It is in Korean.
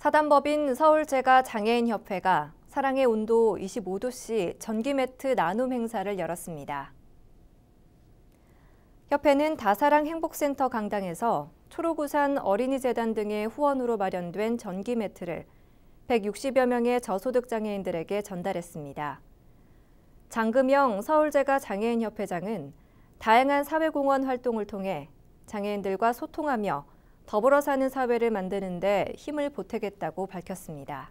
사단법인 서울제가 장애인협회가 사랑의 온도 25도씨 전기매트 나눔 행사를 열었습니다. 협회는 다사랑 행복센터 강당에서 초록우산 어린이재단 등의 후원으로 마련된 전기매트를 160여 명의 저소득 장애인들에게 전달했습니다. 장금영 서울제가 장애인협회장은 다양한 사회공헌 활동을 통해 장애인들과 소통하며 더불어 사는 사회를 만드는데 힘을 보태겠다고 밝혔습니다.